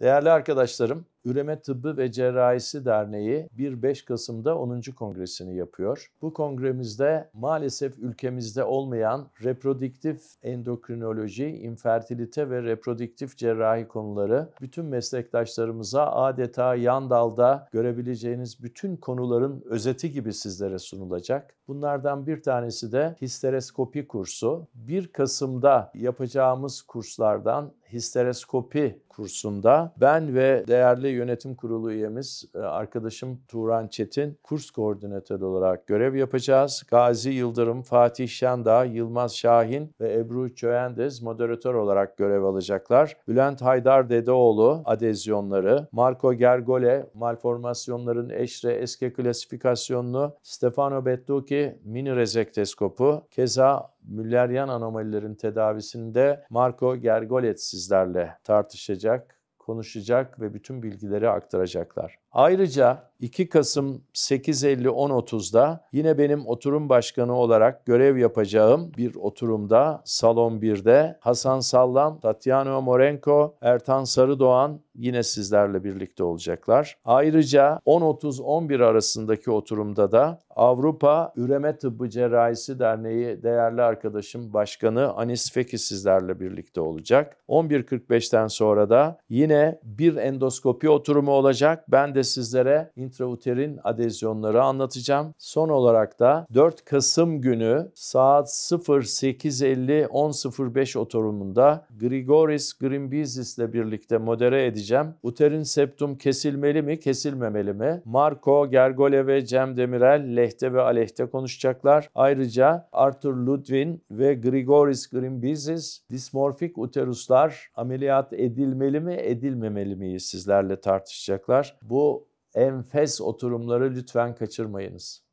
Değerli arkadaşlarım, Üreme Tıbbı ve Cerrahisi Derneği 1-5 Kasım'da 10. kongresini yapıyor. Bu kongremizde maalesef ülkemizde olmayan reprodüktif endokrinoloji, infertilite ve reprodüktif cerrahi konuları bütün meslektaşlarımıza adeta yan dalda görebileceğiniz bütün konuların özeti gibi sizlere sunulacak. Bunlardan bir tanesi de histereskopi kursu. 1 Kasım'da yapacağımız kurslardan histereskopi kursunda ben ve değerli yönetim kurulu üyemiz e, arkadaşım Turan Çetin kurs koordinatörü olarak görev yapacağız. Gazi Yıldırım, Fatih Şendağ, Yılmaz Şahin ve Ebru Çöğendiz moderatör olarak görev alacaklar. Bülent Haydar Dedeoğlu adezyonları, Marco Gergole malformasyonların eşre eski klasifikasyonunu, Stefano Bettucci mini rezekteskopu, keza müllerian anomalilerin tedavisinde Marco Gergolet sizlerle tartışacak konuşacak ve bütün bilgileri aktaracaklar. Ayrıca 2 Kasım 8.50-10.30'da yine benim oturum başkanı olarak görev yapacağım bir oturumda Salon 1'de Hasan Sallam, Tatiana Morenko, Ertan Sarıdoğan yine sizlerle birlikte olacaklar. Ayrıca 10.30-11 arasındaki oturumda da Avrupa Üreme Tıbbı Cerrahisi Derneği değerli arkadaşım Başkanı Anis Feki sizlerle birlikte olacak. 11.45'ten sonra da yine bir endoskopi oturumu olacak. Ben de sizlere intravüterin adezyonları anlatacağım. Son olarak da 4 Kasım günü saat 08.50-10.05 oturumunda Grigoris Grimbizis ile birlikte modere edeceğim. Uterin septum kesilmeli mi, kesilmemeli mi? Marco Gergole ve Cem Demirel lehte ve aleyhte konuşacaklar. Ayrıca Arthur Ludwin ve Grigoris Grimbizis dismorfik uteruslar ameliyat edilmeli mi, edilmemeli miyi sizlerle tartışacaklar. Bu enfes oturumları lütfen kaçırmayınız.